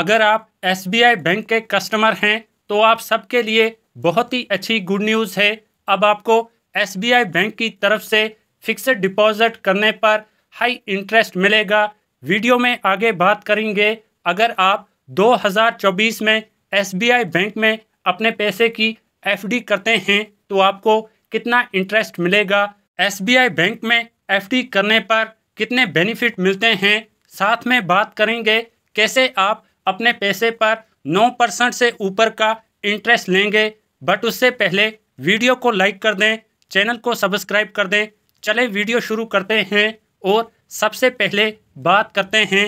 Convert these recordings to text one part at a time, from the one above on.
अगर आप SBI bank के कस्टमर हैं तो आप सबके लिए बहुत ही अच्छी गुड न्यूज़ है अब आपको एसबीआई बैंक की तरफ से फिक्सड डिपॉजिट करने पर हाई इंटरेस्ट मिलेगा वीडियो में आगे बात करेंगे अगर आप 2024 में एसबीआई बैंक में अपने पैसे की एफडी करते हैं तो आपको कितना इंटरेस्ट मिलेगा आई बैंक में डी करने पर कितने बेनिफिट मिलते हैं साथ में बात करेंगे कैसे आप अपने पैसे पर 9 परसेंट से ऊपर का इंटरेस्ट लेंगे बट उससे पहले वीडियो को लाइक कर दें चैनल को सब्सक्राइब कर दें चले वीडियो शुरू करते हैं और सबसे पहले बात करते हैं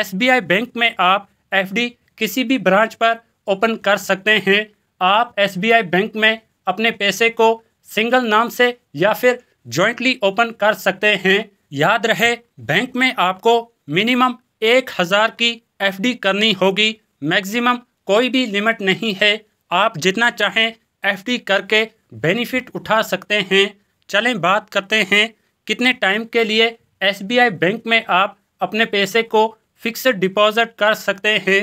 एसबीआई बैंक में आप एफडी किसी भी ब्रांच पर ओपन कर सकते हैं आप एसबीआई बैंक में अपने पैसे को सिंगल नाम से या फिर जॉइंटली ओपन कर सकते हैं याद रहे बैंक में आपको मिनिमम एक हज़ार की एफडी करनी होगी मैक्सिमम कोई भी लिमिट नहीं है आप जितना चाहें एफडी करके बेनिफिट उठा सकते हैं चलें बात करते हैं कितने टाइम के लिए एसबीआई बैंक में आप अपने पैसे को फिक्स्ड डिपॉजिट कर सकते हैं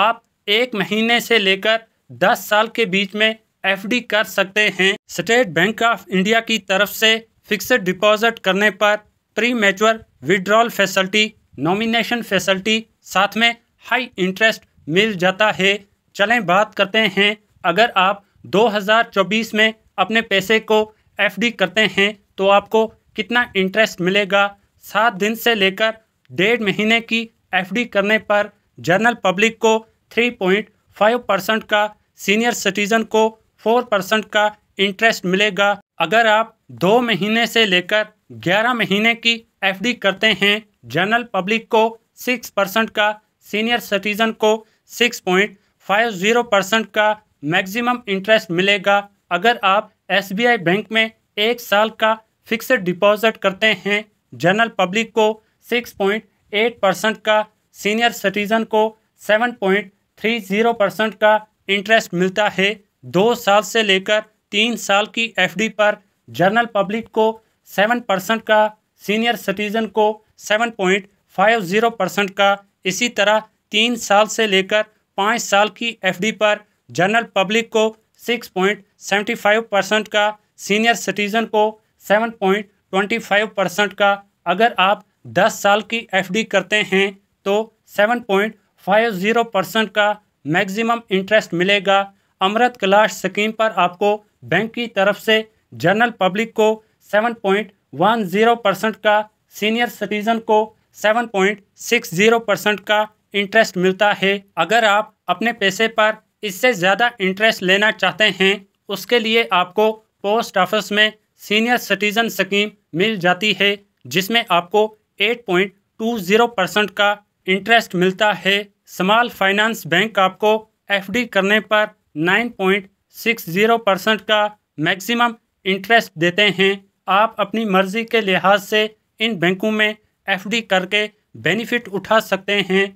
आप एक महीने से लेकर दस साल के बीच में एफडी कर सकते हैं स्टेट बैंक ऑफ इंडिया की तरफ से फिक्स्ड डिपॉजिट करने पर premature withdrawal facility nomination facility साथ में हाई इंटरेस्ट मिल जाता है चलें बात करते हैं अगर आप 2024 में अपने पैसे को एफडी करते हैं तो आपको कितना इंटरेस्ट मिलेगा सात दिन से लेकर डेढ़ महीने की एफडी करने पर जनरल पब्लिक को 3.5 परसेंट का सीनियर सिटीज़न को 4 परसेंट का इंटरेस्ट मिलेगा अगर आप दो महीने से लेकर 11 महीने की एफडी करते हैं जनरल पब्लिक को सिक्स परसेंट का सीनियर सिटीज़न को six point five zero percent का मैक्सिमम इंटरेस्ट मिलेगा अगर आप एसबीआई बैंक में एक साल का फिक्स्ड डिपॉजिट करते हैं जनरल पब्लिक को सिक्स पॉइंट एट परसेंट का सीनियर सिटीज़न को seven point three zero percent का इंटरेस्ट मिलता है दो साल से लेकर तीन साल की एफडी पर जनरल पब्लिक को सेवन परसेंट का सीनियर सिटीज़न को seven point five zero percent का इसी तरह तीन साल से लेकर पाँच साल की एफडी पर जनरल पब्लिक को six point seventy five percent का सीनियर सिटीज़न को seven point twenty five percent का अगर आप दस साल की एफडी करते हैं तो seven point five zero percent का मैक्सिमम इंटरेस्ट मिलेगा अमृत कलाश स्कीम पर आपको बैंक की तरफ से जनरल पब्लिक को seven point one zero percent का सीनियर सिटीजन को 7.60 परसेंट का इंटरेस्ट मिलता है अगर आप अपने पैसे पर इससे ज़्यादा इंटरेस्ट लेना चाहते हैं उसके लिए आपको पोस्ट ऑफिस में सीनियर सिटीजन स्कीम मिल जाती है जिसमें आपको 8.20 परसेंट का इंटरेस्ट मिलता है स्मॉल फाइनेंस बैंक आपको एफडी करने पर 9.60 परसेंट का मैक्सिमम इंटरेस्ट देते हैं आप अपनी मर्जी के लिहाज से इन बैंकों में एफडी करके बेनिफिट उठा सकते हैं